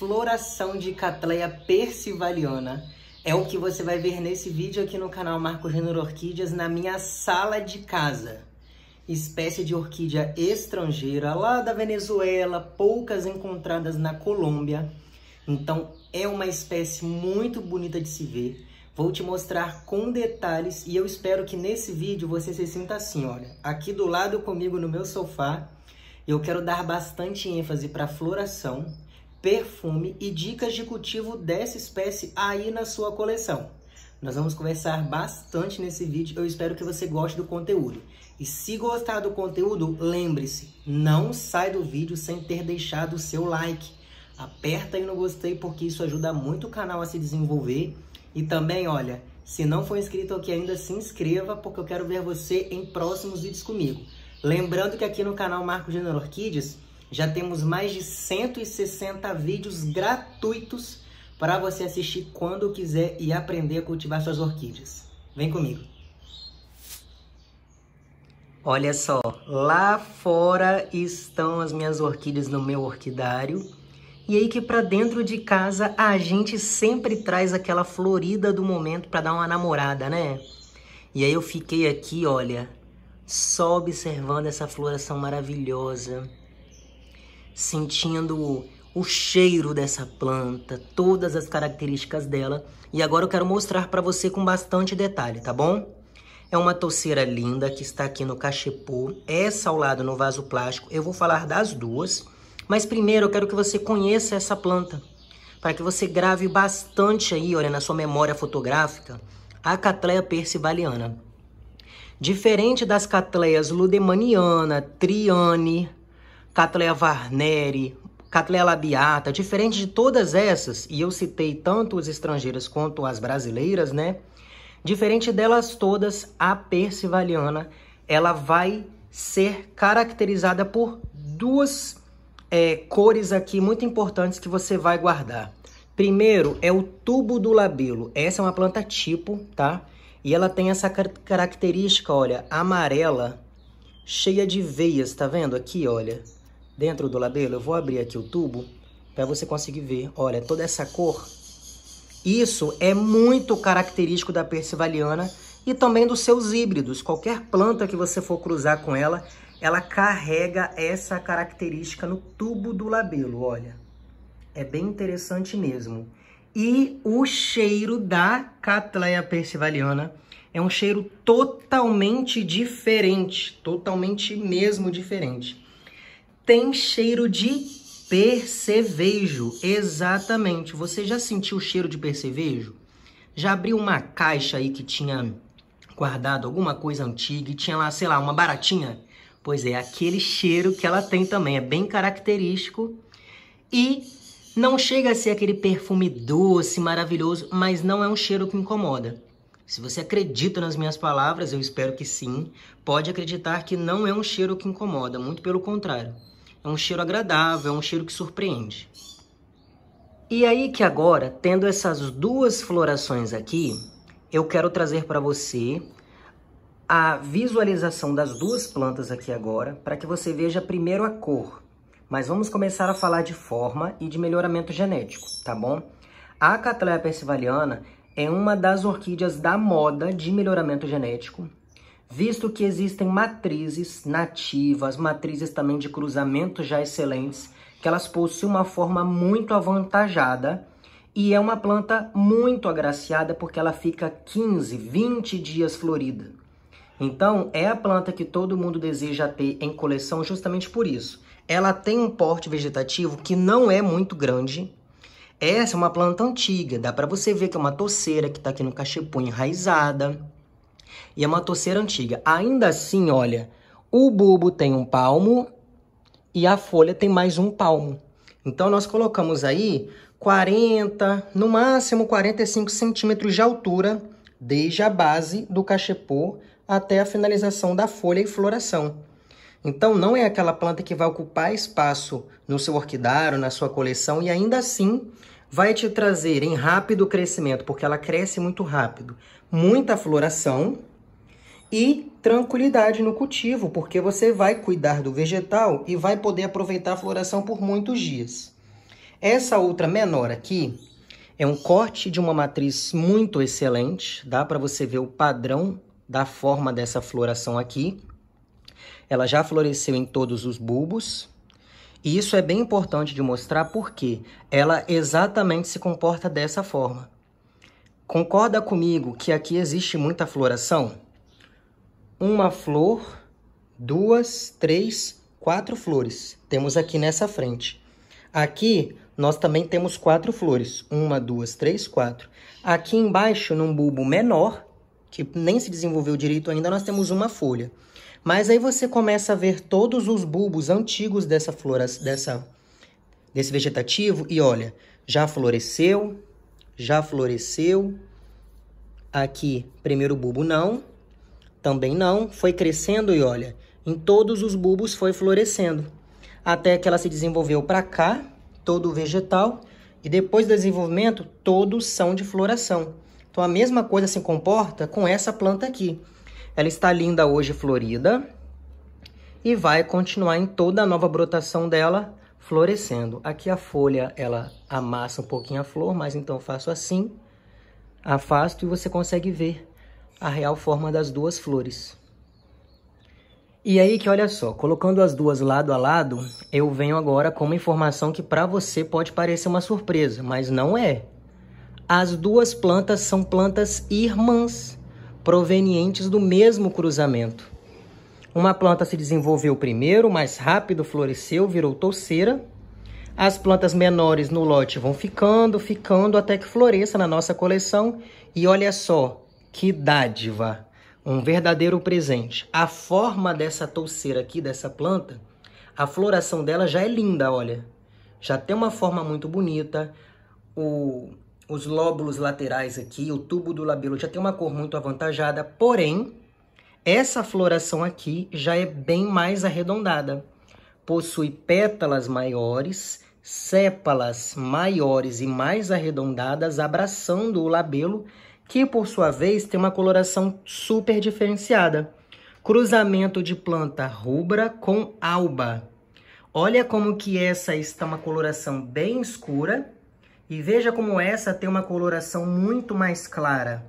floração de Catleia persivaliana. É o que você vai ver nesse vídeo aqui no canal Marco Renor Orquídeas, na minha sala de casa. Espécie de orquídea estrangeira lá da Venezuela, poucas encontradas na Colômbia. Então é uma espécie muito bonita de se ver. Vou te mostrar com detalhes e eu espero que nesse vídeo você se sinta assim, olha. Aqui do lado comigo no meu sofá, eu quero dar bastante ênfase para a floração, perfume e dicas de cultivo dessa espécie aí na sua coleção. Nós vamos conversar bastante nesse vídeo, eu espero que você goste do conteúdo. E se gostar do conteúdo, lembre-se, não sai do vídeo sem ter deixado o seu like. Aperta aí no gostei porque isso ajuda muito o canal a se desenvolver. E também, olha, se não for inscrito aqui ainda, se inscreva porque eu quero ver você em próximos vídeos comigo. Lembrando que aqui no canal Marco Junior Orquídeas, já temos mais de 160 vídeos gratuitos para você assistir quando quiser e aprender a cultivar suas orquídeas. Vem comigo! Olha só, lá fora estão as minhas orquídeas no meu orquidário. E aí que para dentro de casa a gente sempre traz aquela florida do momento para dar uma namorada, né? E aí eu fiquei aqui, olha, só observando essa floração maravilhosa sentindo o cheiro dessa planta, todas as características dela. E agora eu quero mostrar para você com bastante detalhe, tá bom? É uma touceira linda que está aqui no cachepô, essa ao lado no vaso plástico. Eu vou falar das duas, mas primeiro eu quero que você conheça essa planta, para que você grave bastante aí, olha, na sua memória fotográfica, a Catleia persivaliana. Diferente das Catleias ludemaniana, triane, Catlea Varneri, Catlea Labiata, diferente de todas essas, e eu citei tanto as estrangeiras quanto as brasileiras, né? Diferente delas todas, a Percivaliana, ela vai ser caracterizada por duas é, cores aqui muito importantes que você vai guardar. Primeiro é o tubo do labelo. Essa é uma planta tipo, tá? E ela tem essa característica, olha, amarela, cheia de veias, tá vendo aqui, olha? dentro do labelo. Eu vou abrir aqui o tubo para você conseguir ver. Olha, toda essa cor. Isso é muito característico da Percivaliana e também dos seus híbridos. Qualquer planta que você for cruzar com ela, ela carrega essa característica no tubo do labelo, olha. É bem interessante mesmo. E o cheiro da Catleia Percivaliana é um cheiro totalmente diferente, totalmente mesmo diferente tem cheiro de percevejo. Exatamente. Você já sentiu o cheiro de percevejo? Já abriu uma caixa aí que tinha guardado alguma coisa antiga e tinha lá, sei lá, uma baratinha? Pois é, aquele cheiro que ela tem também é bem característico e não chega a ser aquele perfume doce, maravilhoso, mas não é um cheiro que incomoda. Se você acredita nas minhas palavras, eu espero que sim, pode acreditar que não é um cheiro que incomoda, muito pelo contrário. É um cheiro agradável, é um cheiro que surpreende. E aí que agora, tendo essas duas florações aqui, eu quero trazer para você a visualização das duas plantas aqui agora, para que você veja primeiro a cor. Mas vamos começar a falar de forma e de melhoramento genético, tá bom? A Cattleya percivaliana é uma das orquídeas da moda de melhoramento genético, visto que existem matrizes nativas, matrizes também de cruzamento já excelentes, que elas possuem uma forma muito avantajada e é uma planta muito agraciada porque ela fica 15, 20 dias florida. Então, é a planta que todo mundo deseja ter em coleção justamente por isso. Ela tem um porte vegetativo que não é muito grande. Essa é uma planta antiga, dá para você ver que é uma toceira que está aqui no cachepô enraizada e é uma torceira antiga. Ainda assim, olha, o bulbo tem um palmo e a folha tem mais um palmo. Então, nós colocamos aí 40, no máximo 45 centímetros de altura, desde a base do cachepô até a finalização da folha e floração. Então, não é aquela planta que vai ocupar espaço no seu orquidário, na sua coleção, e ainda assim vai te trazer em rápido crescimento, porque ela cresce muito rápido, muita floração e tranquilidade no cultivo, porque você vai cuidar do vegetal e vai poder aproveitar a floração por muitos dias. Essa outra menor aqui é um corte de uma matriz muito excelente, dá para você ver o padrão da forma dessa floração aqui. Ela já floresceu em todos os bulbos. E isso é bem importante de mostrar porque ela exatamente se comporta dessa forma. Concorda comigo que aqui existe muita floração? uma flor, duas, três, quatro flores. Temos aqui nessa frente. Aqui, nós também temos quatro flores. Uma, duas, três, quatro. Aqui embaixo, num bulbo menor, que nem se desenvolveu direito ainda, nós temos uma folha. Mas aí você começa a ver todos os bulbos antigos dessa flor, dessa, desse vegetativo e olha, já floresceu, já floresceu. Aqui, primeiro bulbo não, também não, foi crescendo e olha, em todos os bulbos foi florescendo, até que ela se desenvolveu para cá, todo vegetal, e depois do desenvolvimento, todos são de floração. Então a mesma coisa se comporta com essa planta aqui. Ela está linda hoje florida e vai continuar em toda a nova brotação dela florescendo. Aqui a folha, ela amassa um pouquinho a flor, mas então eu faço assim, afasto e você consegue ver a real forma das duas flores. E aí que olha só, colocando as duas lado a lado, eu venho agora com uma informação que para você pode parecer uma surpresa, mas não é. As duas plantas são plantas irmãs, provenientes do mesmo cruzamento. Uma planta se desenvolveu primeiro, mais rápido, floresceu, virou touceira. As plantas menores no lote vão ficando, ficando até que floresça na nossa coleção. E olha só, que dádiva! Um verdadeiro presente. A forma dessa touceira aqui, dessa planta, a floração dela já é linda, olha. Já tem uma forma muito bonita. O, os lóbulos laterais aqui, o tubo do labelo já tem uma cor muito avantajada. Porém, essa floração aqui já é bem mais arredondada. Possui pétalas maiores, sépalas maiores e mais arredondadas, abraçando o labelo que por sua vez tem uma coloração super diferenciada. Cruzamento de planta rubra com alba. Olha como que essa está uma coloração bem escura e veja como essa tem uma coloração muito mais clara.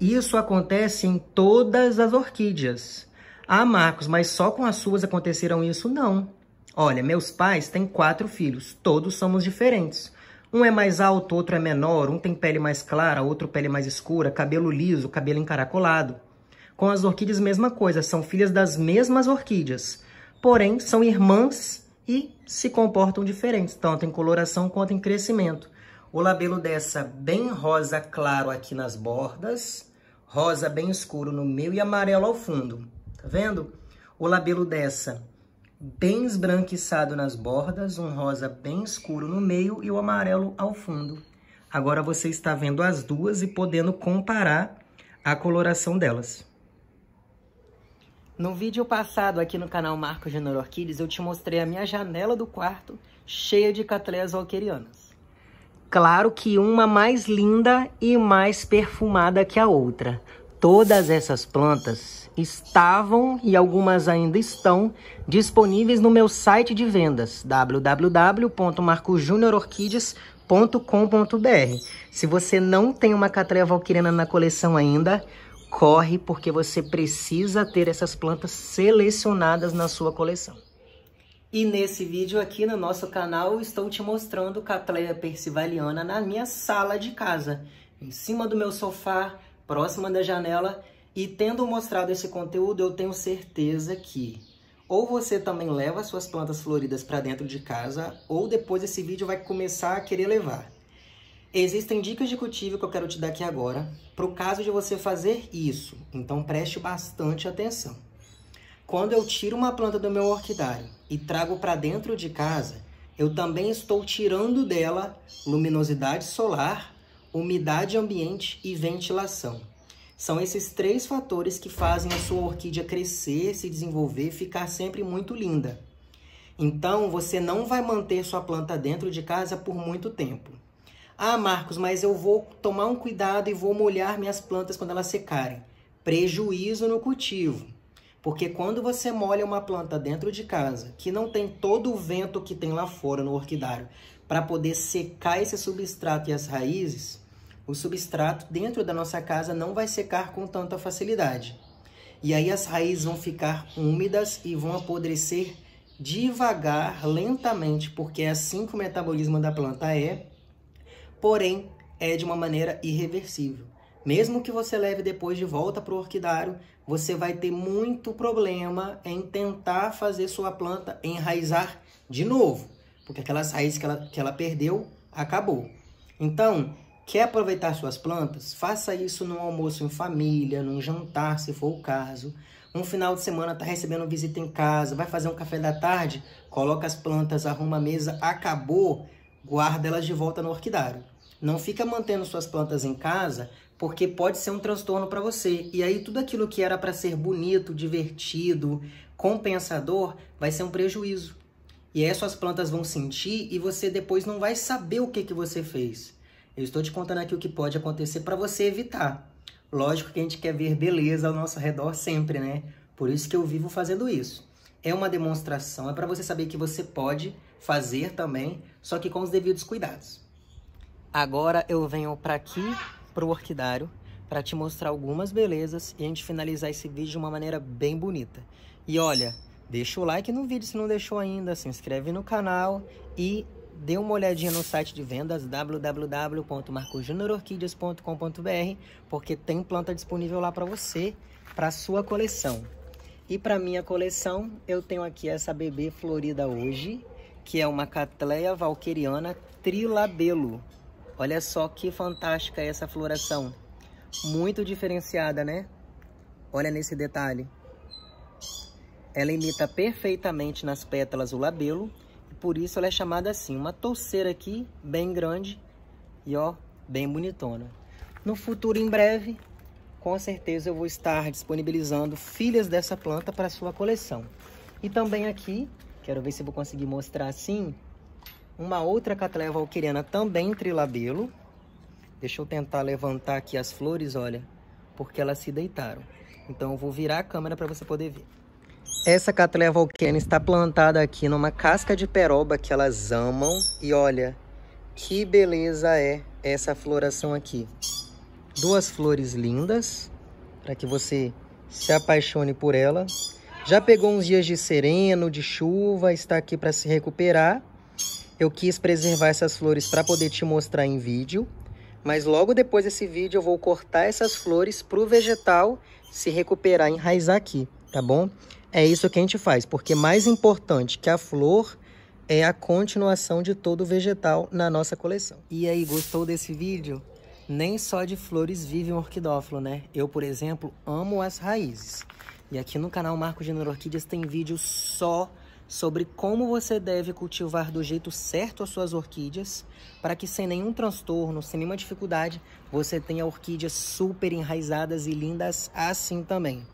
Isso acontece em todas as orquídeas. Ah, Marcos, mas só com as suas aconteceram isso? Não. Olha, meus pais têm quatro filhos, todos somos diferentes. Um é mais alto, outro é menor, um tem pele mais clara, outro pele mais escura, cabelo liso, cabelo encaracolado. Com as orquídeas, mesma coisa, são filhas das mesmas orquídeas, porém são irmãs e se comportam diferentes, tanto em coloração quanto em crescimento. O labelo dessa bem rosa claro aqui nas bordas, rosa bem escuro no meio e amarelo ao fundo, tá vendo? O labelo dessa bem esbranquiçado nas bordas, um rosa bem escuro no meio e o amarelo ao fundo. Agora você está vendo as duas e podendo comparar a coloração delas. No vídeo passado aqui no canal Marcos de Orquídeas, eu te mostrei a minha janela do quarto cheia de catleias walkerianas. Claro que uma mais linda e mais perfumada que a outra, Todas essas plantas estavam e algumas ainda estão disponíveis no meu site de vendas www.marcojuniororquides.com.br. Se você não tem uma catreia valquiriana na coleção ainda, corre porque você precisa ter essas plantas selecionadas na sua coleção. E nesse vídeo aqui no nosso canal, estou te mostrando Catleia persivaliana na minha sala de casa, em cima do meu sofá, próxima da janela. E tendo mostrado esse conteúdo, eu tenho certeza que ou você também leva suas plantas floridas para dentro de casa, ou depois esse vídeo vai começar a querer levar. Existem dicas de cultivo que eu quero te dar aqui agora, para o caso de você fazer isso, então preste bastante atenção. Quando eu tiro uma planta do meu orquidário e trago para dentro de casa, eu também estou tirando dela luminosidade solar umidade ambiente e ventilação. São esses três fatores que fazem a sua orquídea crescer, se desenvolver, ficar sempre muito linda. Então, você não vai manter sua planta dentro de casa por muito tempo. Ah, Marcos, mas eu vou tomar um cuidado e vou molhar minhas plantas quando elas secarem. Prejuízo no cultivo. Porque quando você molha uma planta dentro de casa, que não tem todo o vento que tem lá fora no orquidário, para poder secar esse substrato e as raízes, o substrato dentro da nossa casa não vai secar com tanta facilidade. E aí as raízes vão ficar úmidas e vão apodrecer devagar, lentamente, porque é assim que o metabolismo da planta é, porém é de uma maneira irreversível. Mesmo que você leve depois de volta para o orquidário, você vai ter muito problema em tentar fazer sua planta enraizar de novo, porque aquelas raízes que ela, que ela perdeu acabou. Então, Quer aproveitar suas plantas? Faça isso num almoço em família, num jantar, se for o caso. Um final de semana está recebendo visita em casa, vai fazer um café da tarde, coloca as plantas, arruma a mesa, acabou, guarda elas de volta no orquidário. Não fica mantendo suas plantas em casa, porque pode ser um transtorno para você. E aí tudo aquilo que era para ser bonito, divertido, compensador, vai ser um prejuízo. E aí suas plantas vão sentir e você depois não vai saber o que, que você fez. Eu estou te contando aqui o que pode acontecer para você evitar. Lógico que a gente quer ver beleza ao nosso redor sempre, né? Por isso que eu vivo fazendo isso. É uma demonstração, é para você saber que você pode fazer também, só que com os devidos cuidados. Agora eu venho para aqui, para o orquidário, para te mostrar algumas belezas e a gente finalizar esse vídeo de uma maneira bem bonita. E olha, deixa o like no vídeo se não deixou ainda, se inscreve no canal e dê uma olhadinha no site de vendas www.marcojuniororquídeas.com.br, porque tem planta disponível lá para você, para sua coleção. E para minha coleção, eu tenho aqui essa bebê florida hoje, que é uma Catleia valqueriana trilabelo. Olha só que fantástica é essa floração. Muito diferenciada, né? Olha nesse detalhe. Ela imita perfeitamente nas pétalas o labelo, por isso ela é chamada assim, uma torceira aqui, bem grande e ó, bem bonitona. No futuro, em breve, com certeza eu vou estar disponibilizando filhas dessa planta para sua coleção. E também aqui, quero ver se vou conseguir mostrar assim, uma outra catleia valquiriana também trilabelo. Deixa eu tentar levantar aqui as flores, olha, porque elas se deitaram. Então eu vou virar a câmera para você poder ver. Essa Cattleya volcana está plantada aqui numa casca de peroba que elas amam. E olha, que beleza é essa floração aqui. Duas flores lindas, para que você se apaixone por ela. Já pegou uns dias de sereno, de chuva, está aqui para se recuperar. Eu quis preservar essas flores para poder te mostrar em vídeo, mas logo depois desse vídeo eu vou cortar essas flores para o vegetal se recuperar, enraizar aqui, tá bom? É isso que a gente faz, porque mais importante que a flor é a continuação de todo o vegetal na nossa coleção. E aí, gostou desse vídeo? Nem só de flores vive um orquidófilo, né? Eu, por exemplo, amo as raízes. E aqui no canal Marco Neuro Orquídeas tem vídeo só sobre como você deve cultivar do jeito certo as suas orquídeas para que sem nenhum transtorno, sem nenhuma dificuldade, você tenha orquídeas super enraizadas e lindas assim também.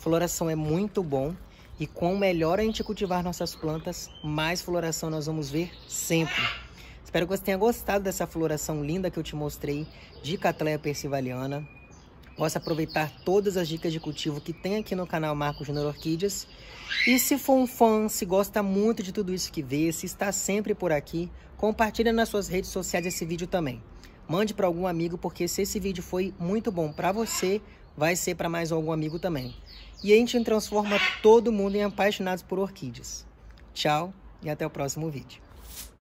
Floração é muito bom e quanto melhor a gente cultivar nossas plantas, mais floração nós vamos ver sempre. Espero que você tenha gostado dessa floração linda que eu te mostrei de Catleia Percivaliana. Posso aproveitar todas as dicas de cultivo que tem aqui no canal Marcos Junior Orquídeas. E se for um fã, se gosta muito de tudo isso que vê, se está sempre por aqui, compartilha nas suas redes sociais esse vídeo também. Mande para algum amigo, porque se esse vídeo foi muito bom para você, vai ser para mais algum amigo também. E a gente transforma todo mundo em apaixonados por orquídeas. Tchau e até o próximo vídeo.